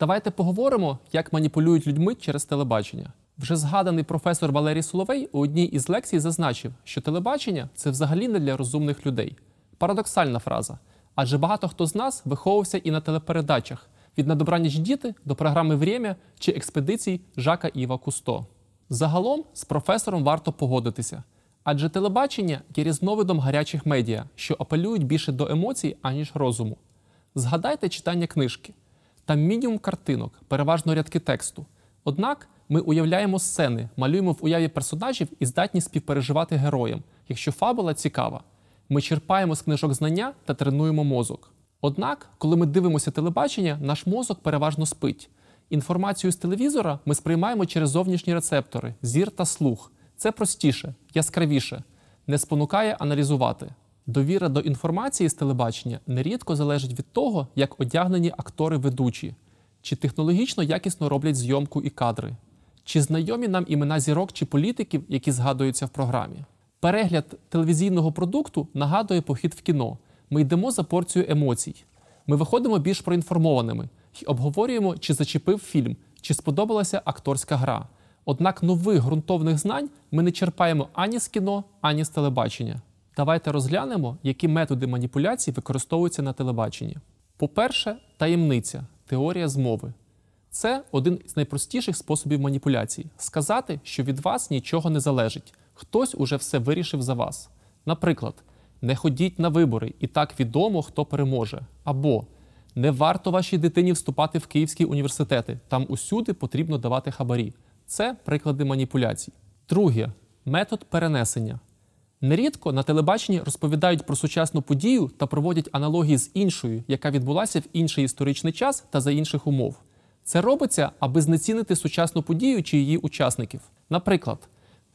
Давайте поговоримо, як маніпулюють людьми через телебачення. Вже згаданий професор Валерій Соловей у одній із лекцій зазначив, що телебачення це взагалі не для розумних людей. Парадоксальна фраза. Адже багато хто з нас виховувався і на телепередачах, від «На добраніч діти до програми «Время» чи експедицій Жака Іва Кусто. Загалом з професором варто погодитися, адже телебачення є різновидом гарячих медіа, що апелюють більше до емоцій, аніж розуму. Згадайте читання книжки. Там мінімум картинок, переважно рядки тексту. Однак ми уявляємо сцени, малюємо в уяві персонажів і здатні співпереживати героям, якщо фабула цікава. Ми черпаємо з книжок знання та тренуємо мозок. Однак, коли ми дивимося телебачення, наш мозок переважно спить. Інформацію з телевізора ми сприймаємо через зовнішні рецептори, зір та слух. Це простіше, яскравіше, не спонукає аналізувати. Довіра до інформації з телебачення нерідко залежить від того, як одягнені актори ведучі, чи технологічно якісно роблять зйомку і кадри, чи знайомі нам імена зірок чи політиків, які згадуються в програмі. Перегляд телевізійного продукту нагадує похід в кіно. Ми йдемо за порцією емоцій. Ми виходимо більш проінформованими і обговорюємо, чи зачепив фільм, чи сподобалася акторська гра. Однак нових ґрунтовних знань ми не черпаємо ані з кіно, ані з телебачення. Давайте розглянемо, які методи маніпуляцій використовуються на телебаченні. По-перше, таємниця теорія змови. Це один з найпростіших способів маніпуляцій сказати, що від вас нічого не залежить, хтось уже все вирішив за вас. Наприклад, не ходіть на вибори, і так відомо, хто переможе. Або не варто вашій дитині вступати в київські університети. Там усюди потрібно давати хабарі. Це приклади маніпуляцій. Друге метод перенесення. Нерідко на телебаченні розповідають про сучасну подію та проводять аналогії з іншою, яка відбулася в інший історичний час та за інших умов. Це робиться, аби знецінити сучасну подію чи її учасників. Наприклад,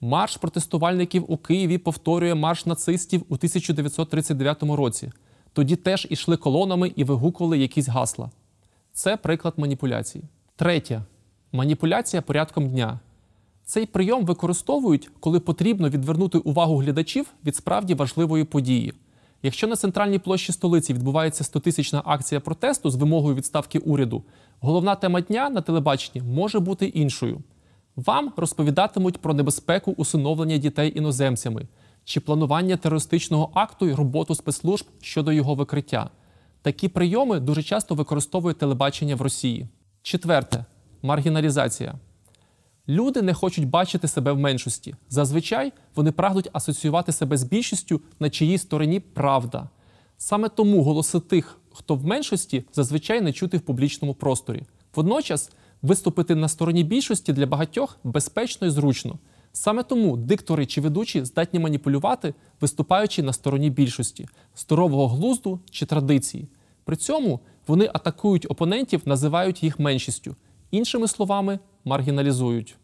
Марш протестувальників у Києві повторює марш нацистів у 1939 році. Тоді теж ішли колонами і вигукували якісь гасла. Це приклад маніпуляцій. Третє маніпуляція порядком дня. Цей прийом використовують, коли потрібно відвернути увагу глядачів від справді важливої події. Якщо на центральній площі столиці відбувається 100-тисячна акція протесту з вимогою відставки уряду, головна тема дня на телебаченні може бути іншою. Вам розповідатимуть про небезпеку усиновлення дітей іноземцями чи планування терористичного акту і роботу спецслужб щодо його викриття. Такі прийоми дуже часто використовує телебачення в Росії. Четверте маргіналізація. Люди не хочуть бачити себе в меншості. Зазвичай вони прагнуть асоціювати себе з більшістю, на чиїй стороні правда. Саме тому голоси тих, хто в меншості, зазвичай не чути в публічному просторі. Водночас Виступити на стороні більшості для багатьох безпечно і зручно. Саме тому диктори чи ведучі здатні маніпулювати, виступаючи на стороні більшості, здорового глузду чи традиції. При цьому вони атакують опонентів, називають їх меншістю, іншими словами, маргіналізують.